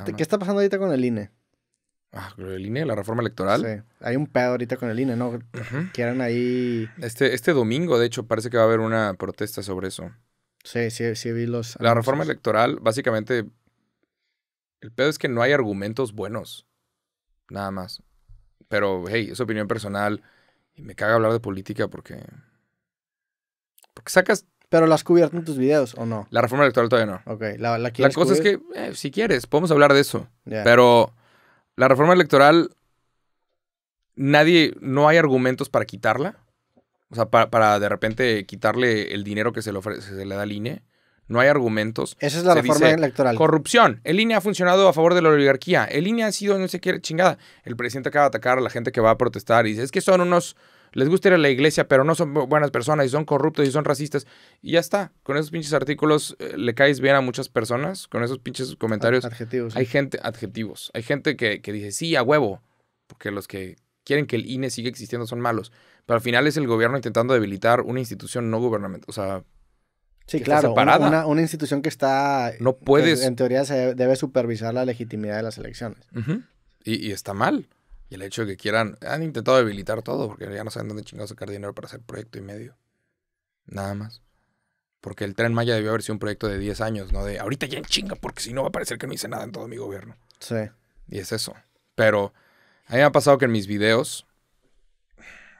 Ah, ¿Qué, está, pasando ahorita con el INE? Ah, el INE, la reforma electoral. Sí, hay un pedo ahorita con el INE, ¿no? que eran Quieran ahí. Este, este domingo, de hecho, parece que va a haber una protesta sobre eso. Sí, sí, sí, vi los. La reforma electoral, básicamente. El pedo es que no hay argumentos buenos. Nada más. Pero, hey, es opinión personal. Y me caga hablar de política porque. Porque sacas pero la has cubierto en tus videos o no? La reforma electoral todavía no. Ok, la, la cosa es que, eh, si quieres, podemos hablar de eso. Pero la reforma electoral, nadie, no hay argumentos para quitarla. O sea, para, de repente quitarle el dinero que se le, ofrece, da al INE. No hay argumentos. Esa es la reforma electoral. Corrupción. El INE ha funcionado a favor de la oligarquía. El INE ha sido no sé qué chingada. El presidente acaba de atacar a la gente que va a protestar y dice, es que son unos les gusta ir a la iglesia, pero no son buenas personas y son corruptos y son racistas. Y ya está. Con esos pinches artículos eh, le caes bien a muchas personas. Con esos pinches comentarios. Adjetivos. Hay gente, adjetivos. Hay gente que, dice, sí, a huevo. Porque los que quieren que el INE siga existiendo son malos. Pero al final es el gobierno intentando debilitar una institución no gubernamental. O sea. Sí, claro. una, una, institución que está. No puedes. en teoría se debe supervisar la legitimidad de las elecciones. y está mal. Y el hecho de que quieran, han intentado debilitar todo, porque ya no saben dónde chingados sacar dinero para hacer proyecto y medio. Nada más. Porque el tren Maya debió haber sido un proyecto de 10 años, no de ahorita ya en chinga, porque si no va a parecer que no hice nada en todo mi gobierno. Sí. Y es eso. Pero a mí me ha pasado que en mis videos,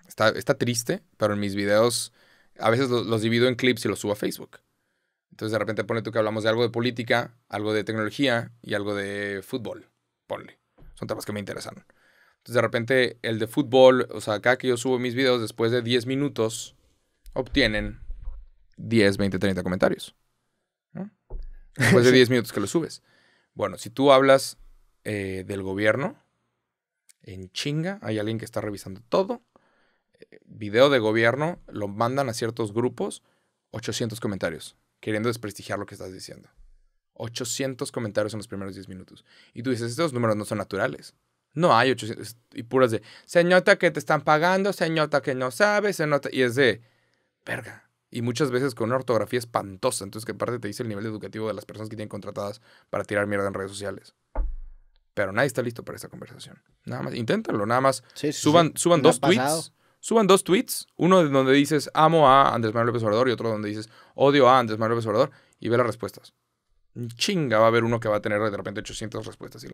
está, triste, pero en mis videos a veces los, los divido en clips y los subo a Facebook. Entonces de repente pone tú que hablamos de algo de política, algo de tecnología y algo de fútbol. Ponle. Son temas que me interesan. Entonces, de repente, el de fútbol, o sea, acá que yo subo mis videos, después de 10 minutos, obtienen 10, 20, 30 comentarios. Después de 10 minutos que lo subes. Bueno, si tú hablas eh, del gobierno, en chinga, hay alguien que está revisando todo. Eh, video de gobierno, lo mandan a ciertos grupos, 800 comentarios, queriendo desprestigiar lo que estás diciendo. 800 comentarios en los primeros 10 minutos. Y tú dices, estos números no son naturales. No hay 800 y puras de, se que te están pagando, se que no sabes, se nota, y es de, verga. Y muchas veces con una ortografía espantosa, entonces ¿qué parte te dice el nivel educativo de las personas que tienen contratadas para tirar mierda en redes sociales. Pero nadie está listo para esta conversación. Nada más, inténtalo, nada más. Sí, suban suban dos tweets. Suban dos tweets, uno donde dices amo a Andrés Manuel López Obrador y otro donde dices odio a Andrés Manuel López Obrador y ve las respuestas. Chinga, va a haber uno que va a tener de repente 800 respuestas.